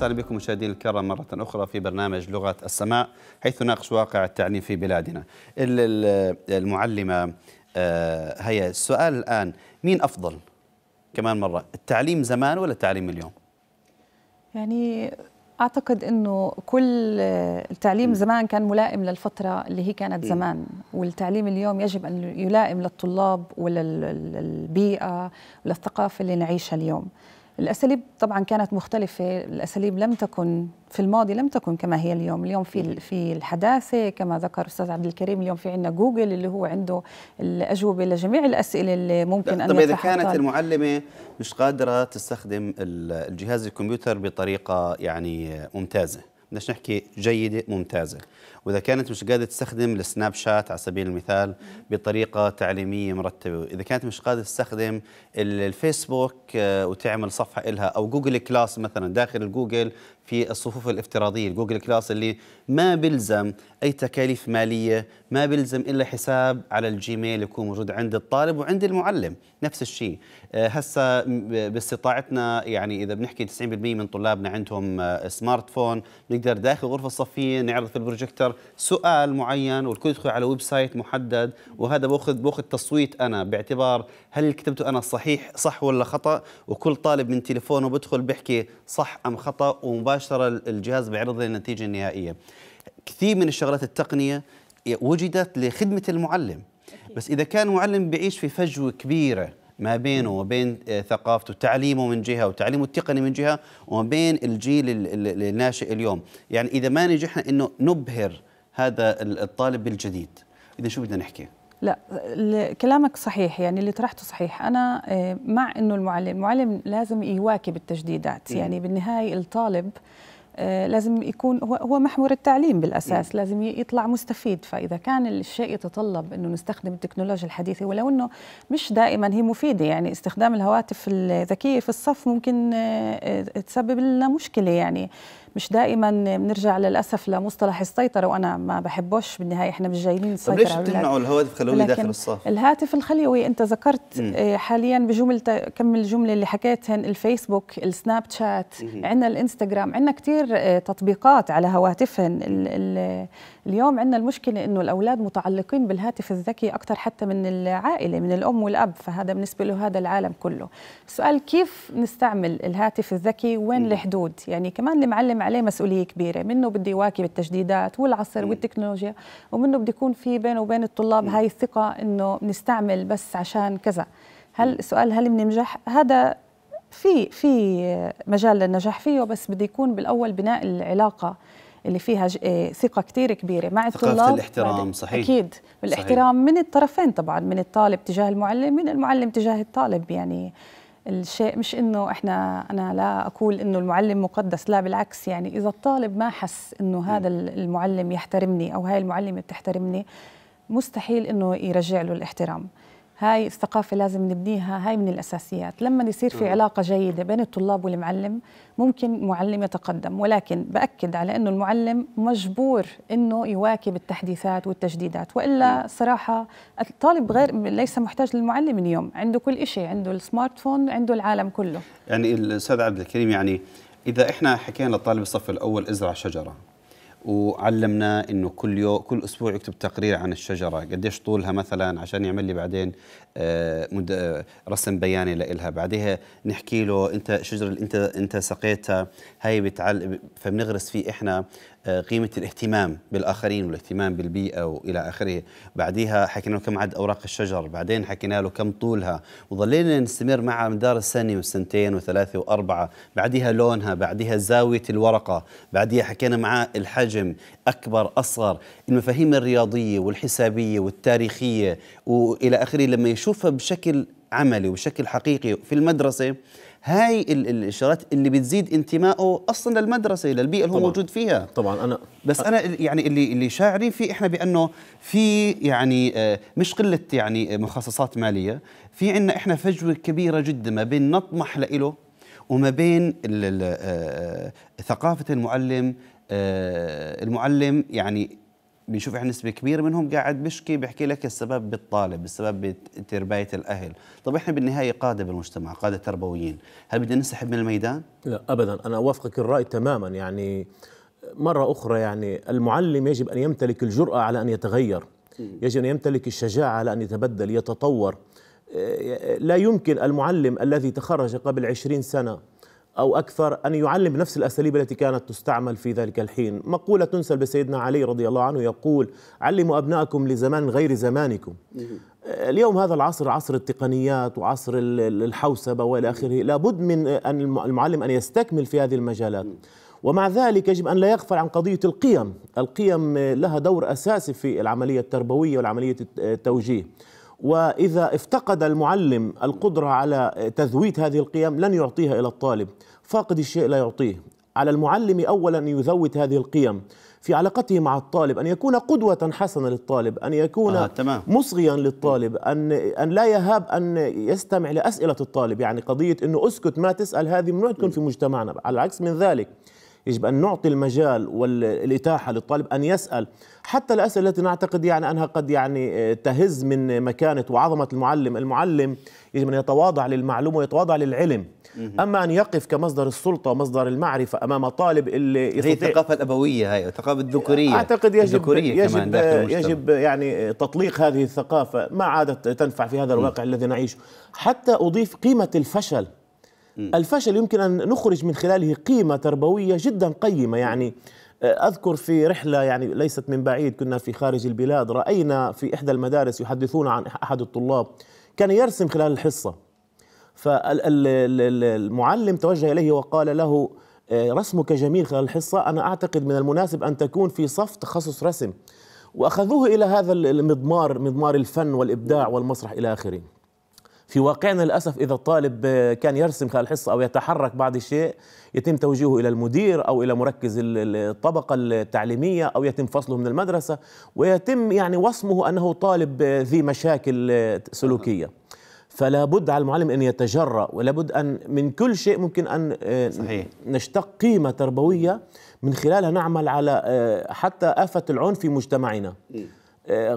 وسهلا بكم مشاهدينا الكرام مرة أخرى في برنامج لغة السماء حيث ناقش واقع التعليم في بلادنا المعلمة آه، هي السؤال الآن مين أفضل كمان مرة التعليم زمان ولا التعليم اليوم يعني أعتقد أنه كل آه، التعليم زمان كان ملائم للفترة اللي هي كانت زمان والتعليم اليوم يجب أن يلائم للطلاب وللبيئة وللثقافة اللي نعيشها اليوم الاساليب طبعا كانت مختلفه الاساليب لم تكن في الماضي لم تكن كما هي اليوم اليوم في في الحداثه كما ذكر استاذ عبد الكريم اليوم في عندنا جوجل اللي هو عنده الاجوبه لجميع الاسئله اللي ممكن ان طب اذا كانت المعلمه مش قادره تستخدم الجهاز الكمبيوتر بطريقه يعني ممتازه بدناش نحكي جيده ممتازه واذا كانت مش قادره تستخدم السناب شات على سبيل المثال بطريقه تعليميه مرتبه اذا كانت مش قادره تستخدم الفيسبوك آه، وتعمل صفحه إلها او جوجل كلاس مثلا داخل الجوجل في الصفوف الافتراضية جوجل كلاس اللي ما بلزم أي تكاليف مالية ما بلزم إلا حساب على الجيميل يكون موجود عند الطالب وعند المعلم نفس الشيء آه، هسا باستطاعتنا يعني إذا بنحكي 90% من طلابنا عندهم آه، سمارت فون نقدر داخل غرفة الصفية نعرض في البروجيكتور سؤال معين والكل يدخل على ويب سايت محدد وهذا باخذ باخذ تصويت أنا باعتبار هل اللي كتبته أنا صحيح صح ولا خطأ وكل طالب من تليفونه بدخل بحكي صح أم خطأ ومباشرة مباشره الجهاز بيعرض لي النتيجه النهائيه كثير من الشغلات التقنيه وجدت لخدمه المعلم بس اذا كان معلم بيعيش في فجوه كبيره ما بينه وبين آه، ثقافته تعليمه من جهه وتعليمه التقني من جهه وما بين الجيل الناشئ اليوم يعني اذا ما نجحنا انه نبهر هذا الطالب الجديد اذا شو بدنا نحكي لا كلامك صحيح يعني اللي طرحته صحيح انا آه، مع انه المعلم المعلم لازم يواكب التجديدات م. يعني بالنهايه الطالب آه، لازم يكون هو هو محور التعليم بالاساس م. لازم يطلع مستفيد فاذا كان الشيء يتطلب انه نستخدم التكنولوجيا الحديثه ولو انه مش دائما هي مفيده يعني استخدام الهواتف الذكيه في الصف ممكن آه، تسبب لنا مشكله يعني مش دائما بنرجع للاسف لمصطلح السيطره وانا ما بحبوش بالنهايه احنا مش جايين نسيطر ليش بتمنعوا الهواتف الخلوي داخل الصف؟ الهاتف الخلوي انت ذكرت آه، حاليا بجمل كم الجمله اللي حكيتهن الفيسبوك، السناب شات، عندنا الانستغرام، عندنا كثير آه، تطبيقات على هواتفهم ال ال اليوم عندنا المشكله انه الاولاد متعلقين بالهاتف الذكي اكثر حتى من العائله من الام والاب فهذا بالنسبه له هذا العالم كله سؤال كيف نستعمل الهاتف الذكي وين الحدود يعني كمان المعلم عليه مسؤوليه كبيره منه بده يواكب التجديدات والعصر والتكنولوجيا ومنه بده يكون في بينه وبين الطلاب هاي الثقه انه نستعمل بس عشان كذا هل السؤال هل بننجح هذا في في مجال للنجاح فيه بس بده يكون بالاول بناء العلاقه اللي فيها إيه، ثقه كثير كبيره مع الطلاب ثقافه الاحترام صحيح اكيد الاحترام صحيح. من الطرفين طبعا من الطالب تجاه المعلم من المعلم تجاه الطالب يعني الشيء مش انه احنا انا لا اقول انه المعلم مقدس لا بالعكس يعني اذا الطالب ما حس انه هذا المعلم يحترمني او هاي المعلمه بتحترمني مستحيل انه يرجع له الاحترام هاي الثقافة لازم نبنيها هاي من الأساسيات لما يصير في علاقة جيدة بين الطلاب والمعلم ممكن معلم يتقدم ولكن بأكد على أنه المعلم مجبور أنه يواكب التحديثات والتجديدات وإلا صراحة الطالب غير ليس محتاج للمعلم اليوم عنده كل شيء عنده السمارت فون عنده العالم كله يعني الأستاذ عبد الكريم يعني إذا إحنا حكينا للطالب الصف الأول ازرع شجرة وعلمنا انه كل يوم كل اسبوع يكتب تقرير عن الشجره قديش طولها مثلا عشان يعمل لي بعدين آه، آه، رسم بياني لها بعدها نحكي له انت شجره انت انت سقيتها هاي بتعل فبنغرس فيه احنا آه، قيمه الاهتمام بالاخرين والاهتمام بالبيئه والى اخره بعدها حكينا له كم عدد اوراق الشجر بعدين حكينا له كم طولها وظلينا نستمر معها مدار السنه والسنتين وثلاثه واربعه بعدها لونها بعدها زاويه الورقه بعدها حكينا معاه الحجم اكبر اصغر المفاهيم الرياضيه والحسابيه والتاريخيه والى اخره لما يشوفها بشكل عملي وبشكل حقيقي في المدرسه هاي الاشارات اللي بتزيد انتمائه اصلا للمدرسه للبيئه اللي هو موجود فيها طبعا انا بس انا يعني اللي اللي شاعرين فيه احنا بانه في يعني آه، مش قله يعني آه، مخصصات ماليه في عندنا احنا فجوه كبيره جدا ما بين نطمح له وما بين آه، ثقافه المعلم المعلم يعني بيشوف احنا نسبه كبيره منهم قاعد بشكي بيحكي لك السبب بالطالب السبب بتربايه الاهل طب احنا بالنهايه قاده بالمجتمع قاده تربويين هل بدنا ننسحب من الميدان لا ابدا انا اوافقك الراي تماما يعني مره اخرى يعني المعلم يجب ان يمتلك الجراه على ان يتغير يجب ان يمتلك الشجاعه على ان يتبدل يتطور آه، لا يمكن المعلم الذي تخرج قبل عشرين سنه أو أكثر أن يعلم بنفس الأساليب التي كانت تستعمل في ذلك الحين مقولة تنسى بسيدنا علي رضي الله عنه يقول علموا أبنائكم لزمان غير زمانكم اليوم هذا العصر عصر التقنيات وعصر الحوسبة وإلى آخره لابد من أن المعلم أن يستكمل في هذه المجالات ومع ذلك يجب أن لا يغفل عن قضية القيم القيم لها دور أساسي في العملية التربوية والعملية التوجيه واذا افتقد المعلم القدره على تذويت هذه القيم لن يعطيها الى الطالب فاقد الشيء لا يعطيه على المعلم اولا ان يذوت هذه القيم في علاقته مع الطالب ان يكون قدوه حسنه للطالب ان يكون آه، تمام. مصغيا للطالب ان ان لا يهاب ان يستمع لاسئله الطالب يعني قضيه انه اسكت ما تسال هذه ممنوع تكون في مجتمعنا على العكس من ذلك يجب أن نعطي المجال والإتاحة للطالب أن يسأل حتى الأسئلة التي نعتقد يعني أنها قد يعني آه، تهز من مكانة وعظمة المعلم المعلم يجب أن يتواضع للمعلومة ويتواضع للعلم أما أن يقف كمصدر السلطة ومصدر المعرفة أمام طالب اللي يستطيع هي الثقافة الأبوية هي الثقافة الذكورية أعتقد يجب الذكورية يجب, كمان يجب آه، يعني آه، تطليق هذه الثقافة ما عادت تنفع في هذا الواقع الذي نعيشه حتى أضيف قيمة الفشل الفشل يمكن أن نخرج من خلاله قيمة تربوية جدا قيمة يعني آه، أذكر في رحلة يعني ليست من بعيد كنا في خارج البلاد رأينا في إحدى المدارس يحدثون عن أحد الطلاب كان يرسم خلال الحصة فالمعلم توجه إليه وقال له آه، رسمك جميل خلال الحصة أنا أعتقد من المناسب أن تكون في صف تخصص رسم وأخذوه إلى هذا المضمار مضمار الفن والإبداع والمسرح إلى آخره في واقعنا للأسف إذا الطالب آه، كان يرسم خلال الحصة أو يتحرك بعض الشيء يتم توجيهه إلى المدير أو إلى مركز الطبقة التعليمية أو يتم فصله من المدرسة ويتم يعني وصمه أنه طالب آه، ذي مشاكل آه، سلوكية فلا بد على المعلم أن يتجرأ ولا بد أن من كل شيء ممكن أن صحيح. نشتق قيمة تربوية من خلالها نعمل على حتى آفة العنف في مجتمعنا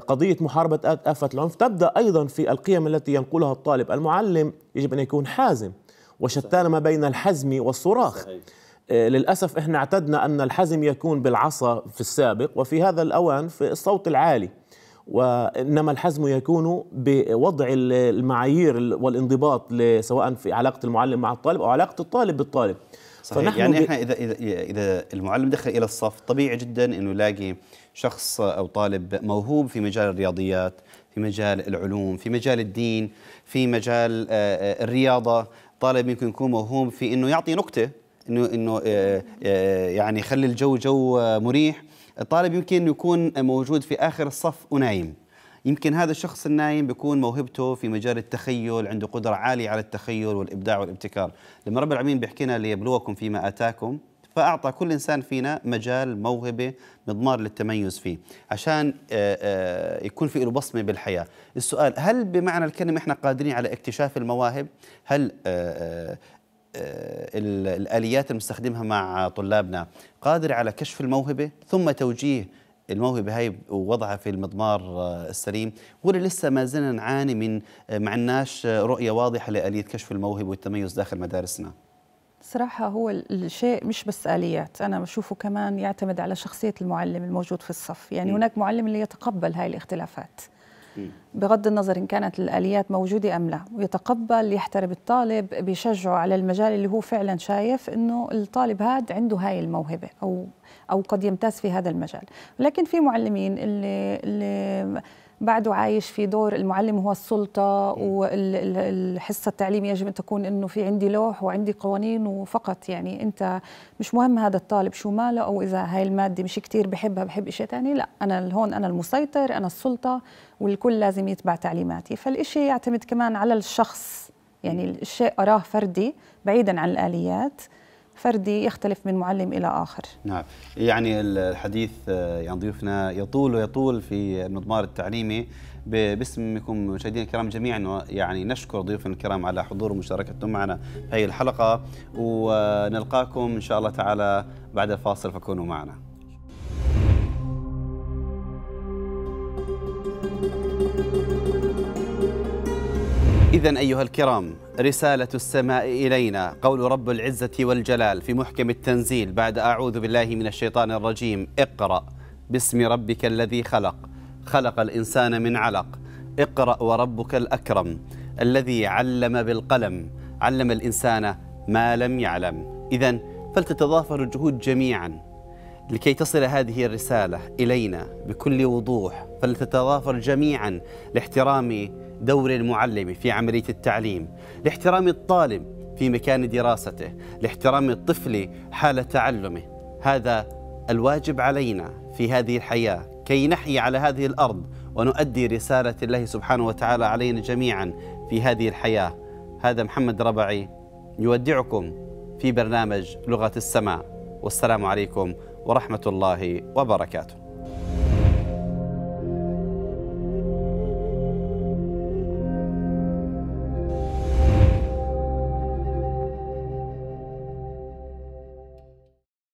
قضية محاربة آفة العنف تبدأ أيضا في القيم التي ينقلها الطالب المعلم يجب أن يكون حازم وشتان ما بين الحزم والصراخ آه، للأسف إحنا اعتدنا أن الحزم يكون بالعصا في السابق وفي هذا الأوان في الصوت العالي وإنما الحزم يكون بوضع المعايير والانضباط سواء في علاقة المعلم مع الطالب أو علاقة الطالب بالطالب صحيح يعني احنا اذا اذا إيه، اذا المعلم دخل الى الصف طبيعي جدا انه يلاقي شخص او طالب موهوب في مجال الرياضيات في مجال العلوم في مجال الدين في مجال آه، آه، الرياضه طالب يمكن يكون موهوب في انه يعطي نكته انه انه آه، يعني يخلي الجو جو مريح الطالب يمكن يكون موجود في اخر الصف ونايم يمكن هذا الشخص النايم بيكون موهبته في مجال التخيل عنده قدرة عالية على التخيل والإبداع والابتكار لما رب العالمين بيحكينا ليبلوكم فيما آتاكم فأعطى كل إنسان فينا مجال موهبة مضمار للتميز فيه عشان آه، آه، يكون في له بصمة بالحياة السؤال هل بمعنى الكلمة إحنا قادرين على اكتشاف المواهب هل آه، الآليات المستخدمها مع طلابنا قادر على كشف الموهبة ثم توجيه الموهبة هاي ووضعها في المضمار آه، السليم ولا لسه ما زلنا نعاني من آه، ما عناش آه، رؤية واضحة لآلية كشف الموهبة والتميز داخل مدارسنا صراحة هو الشيء مش بس آليات أنا بشوفه كمان يعتمد على شخصية المعلم الموجود في الصف يعني م. هناك معلم اللي يتقبل هاي الاختلافات م. بغض النظر إن كانت الآليات موجودة أم لا ويتقبل يحترم الطالب بيشجعه على المجال اللي هو فعلا شايف أنه الطالب هاد عنده هاي الموهبة أو او قد يمتاز في هذا المجال لكن في معلمين اللي, اللي بعده عايش في دور المعلم هو السلطة والحصة التعليمية يجب أن تكون أنه في عندي لوح وعندي قوانين وفقط يعني أنت مش مهم هذا الطالب شو ماله أو إذا هاي المادة مش كتير بحبها بحب شيء تاني لا أنا هون أنا المسيطر أنا السلطة والكل لازم يتبع تعليماتي فالإشي يعتمد كمان على الشخص يعني الشيء أراه فردي بعيدا عن الآليات فردي يختلف من معلم إلى آخر نعم يعني الحديث آه، يعني ضيوفنا يطول ويطول في المضمار التعليمي باسمكم مشاهدينا الكرام جميعا يعني نشكر ضيوفنا الكرام على حضور ومشاركتهم معنا في هذه الحلقة ونلقاكم إن شاء الله تعالى بعد الفاصل فكونوا معنا إذا أيها الكرام رسالة السماء إلينا قول رب العزة والجلال في محكم التنزيل بعد أعوذ بالله من الشيطان الرجيم اقرأ باسم ربك الذي خلق خلق الإنسان من علق اقرأ وربك الأكرم الذي علم بالقلم علم الإنسان ما لم يعلم إذا فلتتضافر الجهود جميعا لكي تصل هذه الرسالة إلينا بكل وضوح فلتتضافر جميعا لاحترام دور المعلم في عملية التعليم لاحترام الطالب في مكان دراسته لاحترام الطفل حال تعلمه هذا الواجب علينا في هذه الحياة كي نحيي على هذه الأرض ونؤدي رسالة الله سبحانه وتعالى علينا جميعا في هذه الحياة هذا محمد ربعي يودعكم في برنامج لغة السماء والسلام عليكم ورحمه الله وبركاته